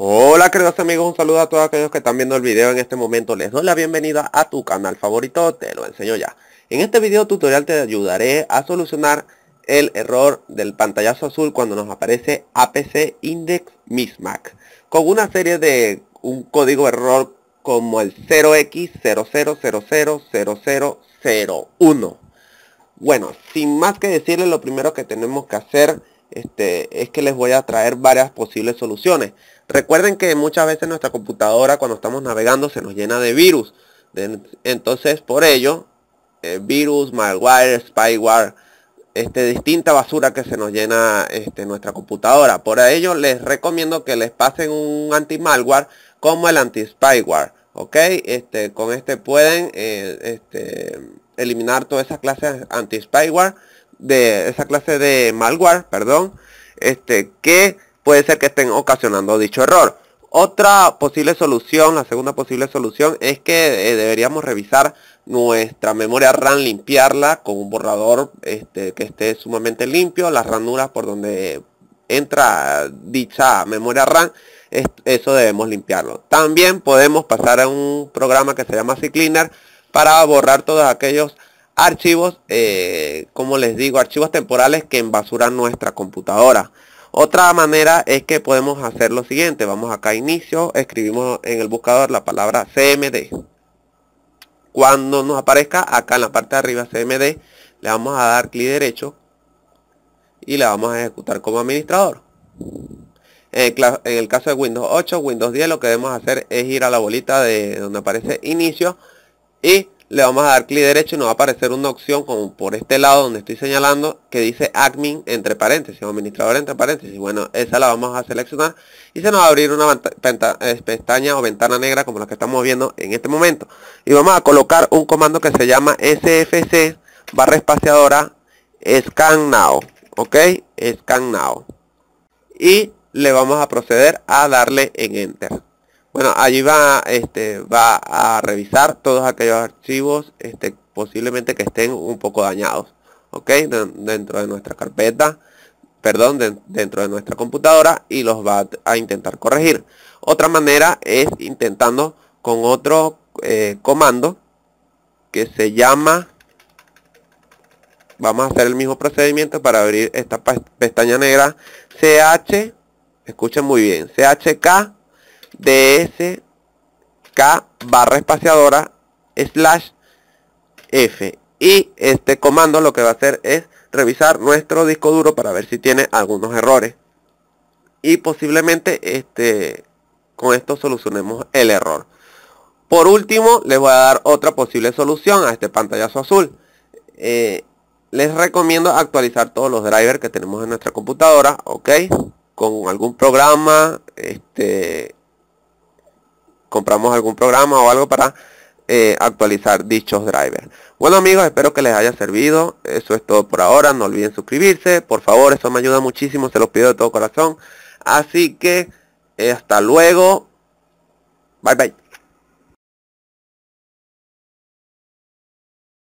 Hola queridos amigos, un saludo a todos aquellos que están viendo el video en este momento. Les doy la bienvenida a tu canal favorito, te lo enseño ya. En este video tutorial te ayudaré a solucionar el error del pantallazo azul cuando nos aparece APC Index MISMAC Con una serie de un código error como el 0x00000001. Bueno, sin más que decirles, lo primero que tenemos que hacer este, es que les voy a traer varias posibles soluciones. Recuerden que muchas veces nuestra computadora cuando estamos navegando se nos llena de virus. entonces, por ello, eh, virus, malware, spyware, este, distinta basura que se nos llena este, nuestra computadora. Por ello, les recomiendo que les pasen un anti-malware como el anti-spyware. ¿Ok? Este, con este pueden eh, este, eliminar todas esas clases anti-spyware de esa clase de malware, perdón, este, que puede ser que estén ocasionando dicho error. Otra posible solución, la segunda posible solución, es que eh, deberíamos revisar nuestra memoria RAM, limpiarla con un borrador este, que esté sumamente limpio, las ranuras por donde entra dicha memoria RAM, eso debemos limpiarlo. También podemos pasar a un programa que se llama CCleaner para borrar todos aquellos archivos, eh, como les digo, archivos temporales que envasuran nuestra computadora. Otra manera es que podemos hacer lo siguiente. Vamos acá a inicio, escribimos en el buscador la palabra CMD. Cuando nos aparezca acá en la parte de arriba CMD, le vamos a dar clic derecho y la vamos a ejecutar como administrador. En el, en el caso de Windows 8, Windows 10 lo que debemos hacer es ir a la bolita de donde aparece inicio y le vamos a dar clic derecho y nos va a aparecer una opción como por este lado donde estoy señalando que dice admin entre paréntesis o administrador entre paréntesis. Bueno, esa la vamos a seleccionar y se nos va a abrir una eh, pestaña o ventana negra como la que estamos viendo en este momento. Y vamos a colocar un comando que se llama sfc barra espaciadora scan now. Ok, scan now. Y le vamos a proceder a darle en enter. Bueno, allí va, este, va a revisar todos aquellos archivos este, posiblemente que estén un poco dañados, ¿ok? dentro de nuestra carpeta, perdón, dentro de nuestra computadora y los va a intentar corregir. Otra manera es intentando con otro eh, comando que se llama, vamos a hacer el mismo procedimiento para abrir esta pestaña negra, ch, escuchen muy bien, chk dsk barra espaciadora slash f. Y este comando lo que va a hacer es revisar nuestro disco duro para ver si tiene algunos errores. Y posiblemente este, con esto solucionemos el error. Por último, les voy a dar otra posible solución a este pantallazo azul. Eh, les recomiendo actualizar todos los drivers que tenemos en nuestra computadora, ok, con algún programa, este, compramos algún programa o algo para eh, actualizar dichos drivers. Bueno amigos, espero que les haya servido. Eso es todo por ahora. No olviden suscribirse. Por favor, eso me ayuda muchísimo. Se los pido de todo corazón. Así que hasta luego. Bye bye.